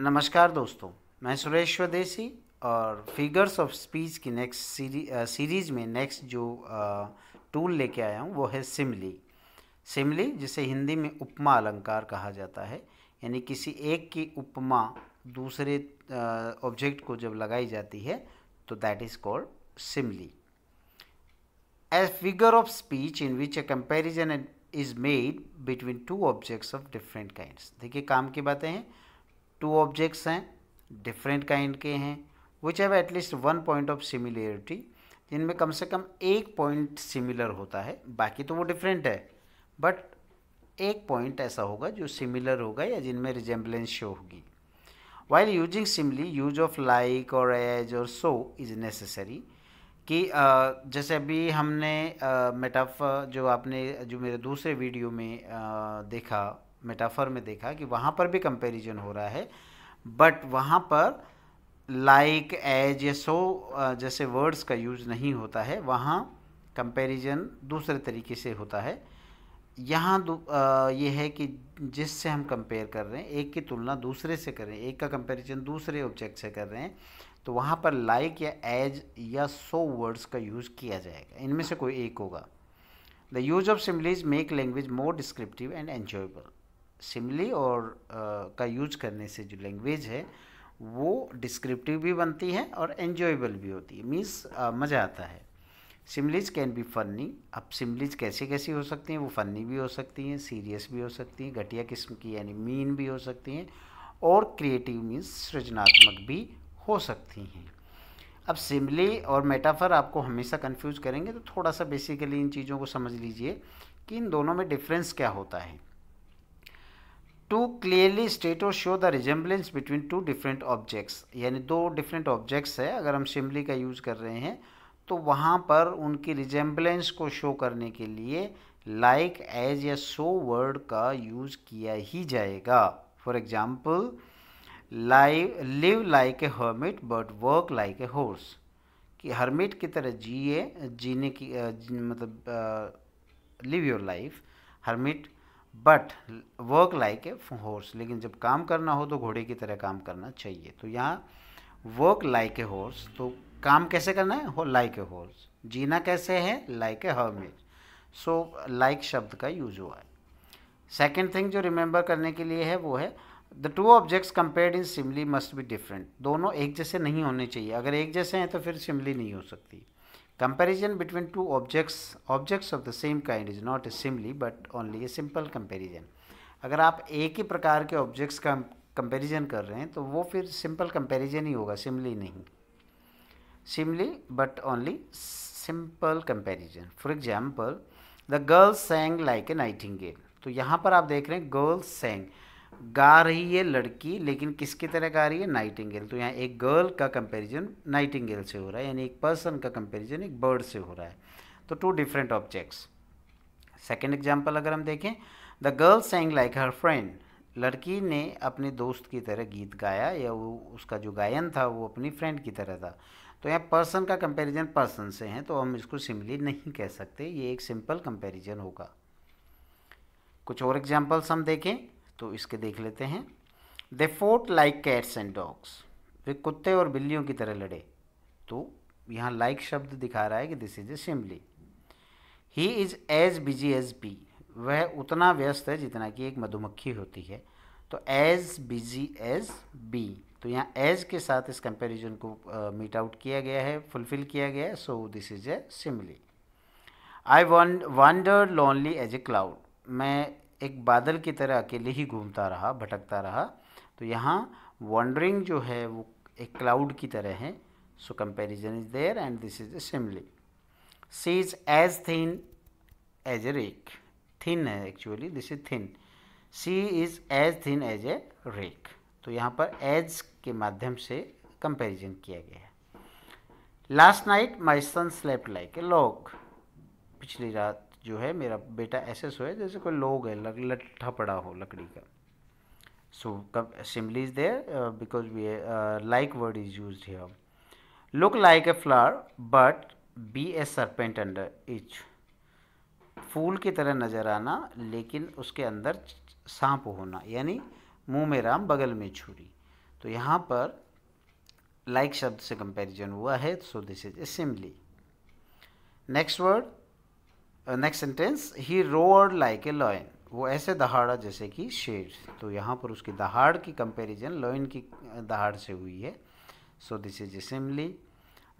नमस्कार दोस्तों मैं सुरेश स्वदेशी और फिगर्स ऑफ स्पीच की नेक्स्ट सीरी, सीरीज में नेक्स्ट जो टूल लेके आया हूँ वो है सिमली सिमली जिसे हिंदी में उपमा अलंकार कहा जाता है यानी किसी एक की उपमा दूसरे ऑब्जेक्ट को जब लगाई जाती है तो that is called simile a figure of speech in which a comparison is made between two objects of different kinds देखिए काम की बातें हैं टू ऑब्जेक्ट्स हैं डिफरेंट काइंड के हैं which have at least one point of similarity जिनमें कम से कम एक पॉइंट सिमिलर होता है बाकी तो वो डिफरेंट है बट एक पॉइंट ऐसा होगा जो सिमिलर होगा या जिनमें रिजेम्बलेंस शो होगी while using simile use of like और एज और सो इज़ नेसेसरी कि जैसे अभी हमने मेटाफ जो आपने जो मेरे दूसरे वीडियो में देखा मेटाफर में देखा कि वहाँ पर भी कंपैरिजन हो रहा है बट वहाँ पर लाइक एज या सो जैसे वर्ड्स का यूज नहीं होता है वहाँ कंपैरिजन दूसरे तरीके से होता है यहाँ ये है कि जिससे हम कंपेयर कर रहे हैं एक की तुलना दूसरे से कर रहे हैं एक का कंपैरिजन दूसरे ऑब्जेक्ट से कर रहे हैं तो वहाँ पर लाइक या एज या सो वर्ड्स का यूज़ किया जाएगा इनमें से कोई एक होगा the use of similes make language more descriptive and enjoyable simile और आ, का यूज करने से जो लैंग्वेज है वो डिस्क्रिप्टिव भी बनती है और एन्जॉयबल भी होती है मीन्स मज़ा आता है सिमलीज कैन बी फनी अब सिमलीज कैसे कैसी हो सकती हैं वो फनी भी हो सकती हैं सीरियस भी हो सकती हैं घटिया किस्म की यानी मीन भी हो सकती हैं और क्रिएटिव मीन्स सृजनात्मक भी हो सकती हैं अब सिमली और मेटाफर आपको हमेशा कंफ्यूज करेंगे तो थोड़ा सा बेसिकली इन चीज़ों को समझ लीजिए कि इन दोनों में डिफरेंस क्या होता है टू क्लियरली स्टेट और show the resemblance between two different objects यानी दो डिफरेंट ऑब्जेक्ट्स है अगर हम सिमली का यूज़ कर रहे हैं तो वहाँ पर उनकी रिजेंबलेंस को शो करने के लिए लाइक एज या सो वर्ड का यूज़ किया ही जाएगा for example live live like a hermit but work like a horse कि हर्मिट की तरह जिए जीने की मतलब live your life hermit but work like a horse लेकिन जब काम करना हो तो घोड़े की तरह काम करना चाहिए तो यहाँ वर्क लाइक ए हॉर्स तो काम कैसे करना है हो लाइक ए हॉर्स जीना कैसे है लाइक ए हर्मेज सो लाइक शब्द का यूज हुआ है सेकेंड थिंग जो रिमेंबर करने के लिए है वो है the two objects compared in simile must be different दोनों एक जैसे नहीं होने चाहिए अगर एक जैसे हैं तो फिर सिमली नहीं हो सकती Comparison between two objects, objects of the same kind is not a simile but only a simple comparison. अगर आप एक ही प्रकार के ऑब्जेक्ट्स का कंपैरिजन कर रहे हैं तो वो फिर सिंपल कंपैरिजन ही होगा सिमली नहीं simile but only simple comparison for example the girls sang like a nightingale तो यहाँ पर आप देख रहे हैं गर्ल्स सेंग गा रही है लड़की लेकिन किसकी तरह गा रही है नाइटिंगेल तो यहाँ एक गर्ल का कंपैरिजन नाइटिंगेल से हो रहा है यानी एक पर्सन का कंपैरिजन एक बर्ड से हो रहा है तो two different objects second example अगर हम देखें the girl sang like her friend लड़की ने अपने दोस्त की तरह गीत गाया या वो उसका जो गायन था वो अपनी फ्रेंड की तरह था तो यहाँ पर्सन का कंपैरिजन पर्सन से है तो हम इसको सिमिली नहीं कह सकते ये एक सिंपल कंपैरिजन होगा कुछ और एग्जांपल्स हम देखें तो इसके देख लेते हैं they fought like cats and dogs वे कुत्ते और बिल्लियों की तरह लड़े तो यहाँ लाइक like शब्द दिखा रहा है कि this is a simile he is as busy as bee वह उतना व्यस्त है जितना कि एक मधुमक्खी होती है तो एज बिजी एज बी तो यहाँ एज के साथ इस कंपेरिजन को मीट uh, आउट किया गया है फुलफिल किया गया है so this is a simile I wander lonely as a cloud मैं एक बादल की तरह अकेले ही घूमता रहा भटकता रहा तो यहाँ वॉन्डरिंग जो है वो एक क्लाउड की तरह है so comparison is there and this is a simile she is as thin as a rake thin है actually this is thin she is as thin as a rake तो यहाँ पर एज के माध्यम से कंपेरिजन किया गया है last night my son slept like a log पिछली रात जो है मेरा बेटा ऐसे सोए जैसे कोई लोग है लट्ठा पड़ा हो लकड़ी का सो कब is is there because we like word is use here look like a flower but be a serpent under each फूल की तरह नज़र आना लेकिन उसके अंदर सांप होना यानी मुंह में राम बगल में छुरी तो यहाँ पर लाइक like शब्द से कंपैरिजन हुआ है so this is a simile next word next sentence he roared like a lion वो ऐसे दहाड़ा जैसे कि शेर तो यहाँ पर उसकी दहाड़ की कंपेरिजन लॉयन की uh, दहाड़ से हुई है so this is a simile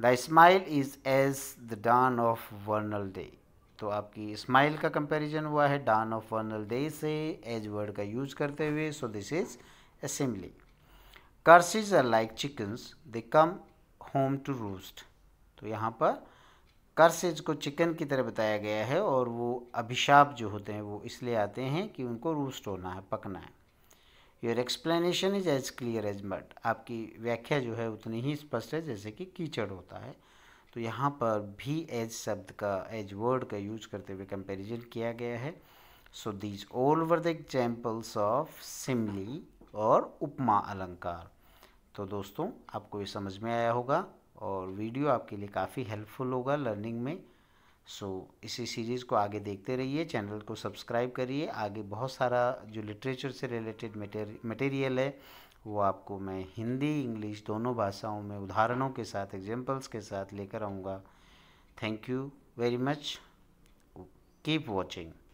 the smile is as the dawn of vernal day तो आपकी स्माइल का कंपेरिजन हुआ है डान ऑफ वर्नल डे से एज वर्ड का यूज करते हुए so this is a simile curses are like chickens they come home to roost तो यहाँ पर कर्स इसको चिकन की तरह बताया गया है और वो अभिशाप जो होते हैं वो इसलिए आते हैं कि उनको रूस्ट होना है पकना है your explanation is as clear as mud आपकी व्याख्या जो है उतनी ही स्पष्ट है जैसे कि कीचड़ होता है तो यहाँ पर भी एज शब्द का एज वर्ड का यूज करते हुए कंपेरिजन किया गया है so these all were the examples of simile और उपमा अलंकार तो दोस्तों आपको ये समझ में आया होगा और वीडियो आपके लिए काफ़ी हेल्पफुल होगा लर्निंग में सो so, इसी सीरीज़ को आगे देखते रहिए चैनल को सब्सक्राइब करिए आगे बहुत सारा जो लिटरेचर से रिलेटेड मटेरियल है वो आपको मैं हिंदी इंग्लिश दोनों भाषाओं में उदाहरणों के साथ एग्जांपल्स के साथ लेकर आऊँगा thank you very much keep watching